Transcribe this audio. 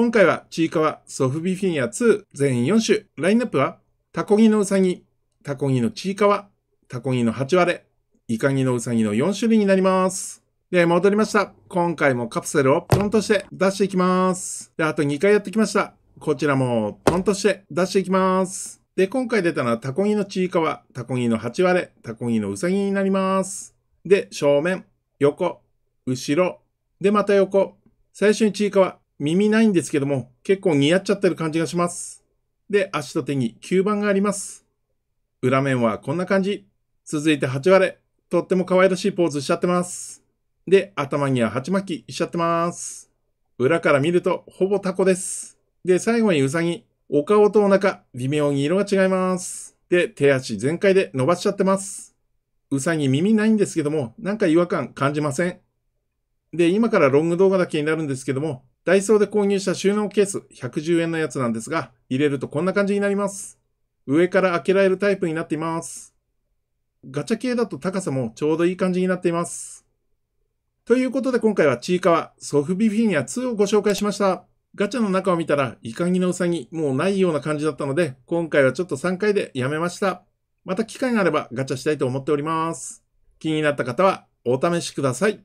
今回はちいかわ、ソフビフィギュア2全4種。ラインナップは、タコギのうさぎ、タコギのちいかわ、タコギの8割れ、イカギのうさぎの4種類になります。で、戻りました。今回もカプセルをトンとして出していきます。で、あと2回やってきました。こちらもトンとして出していきます。で、今回出たのはタコギのちいかわ、タコギの8割れ、タコギのうさぎになります。で、正面、横、後ろ、で、また横。最初にちいかわ、耳ないんですけども、結構似合っちゃってる感じがします。で、足と手に吸盤があります。裏面はこんな感じ。続いて8割れ。とっても可愛らしいポーズしちゃってます。で、頭には鉢巻きしちゃってます。裏から見るとほぼタコです。で、最後にウサギ。お顔とお腹、微妙に色が違います。で、手足全開で伸ばしちゃってます。うさぎ耳ないんですけども、なんか違和感感じません。で、今からロング動画だけになるんですけども、ダイソーで購入した収納ケース110円のやつなんですが、入れるとこんな感じになります。上から開けられるタイプになっています。ガチャ系だと高さもちょうどいい感じになっています。ということで今回はチーカワソフビフィニア2をご紹介しました。ガチャの中を見たらイカギのウサギもうないような感じだったので、今回はちょっと3回でやめました。また機会があればガチャしたいと思っております。気になった方はお試しください。